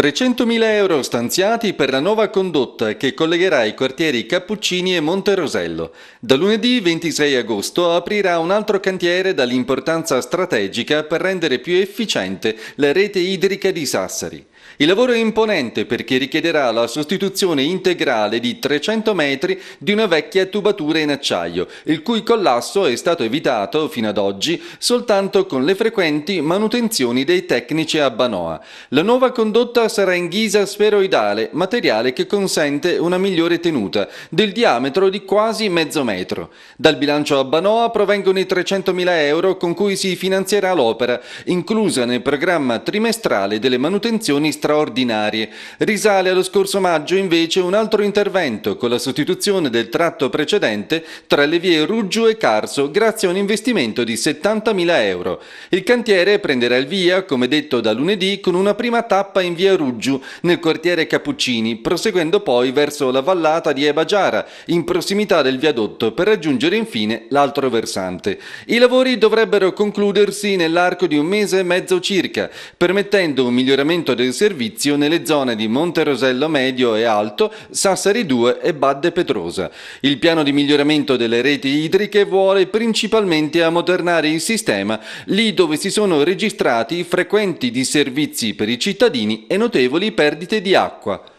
300.000 euro stanziati per la nuova condotta che collegherà i quartieri Cappuccini e Monterosello. Da lunedì 26 agosto aprirà un altro cantiere dall'importanza strategica per rendere più efficiente la rete idrica di Sassari. Il lavoro è imponente perché richiederà la sostituzione integrale di 300 metri di una vecchia tubatura in acciaio, il cui collasso è stato evitato fino ad oggi soltanto con le frequenti manutenzioni dei tecnici a Banoa. La nuova condotta sarà in ghisa sferoidale, materiale che consente una migliore tenuta, del diametro di quasi mezzo metro. Dal bilancio a Banoa provengono i 300.000 euro con cui si finanzierà l'opera, inclusa nel programma trimestrale delle manutenzioni straordinarie. Risale allo scorso maggio invece un altro intervento con la sostituzione del tratto precedente tra le vie Ruggio e Carso grazie a un investimento di 70.000 euro. Il cantiere prenderà il via, come detto da lunedì, con una prima tappa in via Peruggiu nel quartiere Cappuccini, proseguendo poi verso la vallata di Ebagiara in prossimità del viadotto per raggiungere infine l'altro versante. I lavori dovrebbero concludersi nell'arco di un mese e mezzo circa, permettendo un miglioramento del servizio nelle zone di Monte Rosello Medio e Alto, Sassari 2 e Badde Petrosa. Il piano di miglioramento delle reti idriche vuole principalmente ammodernare il sistema lì dove si sono registrati frequenti disservizi per i cittadini e notevoli perdite di acqua,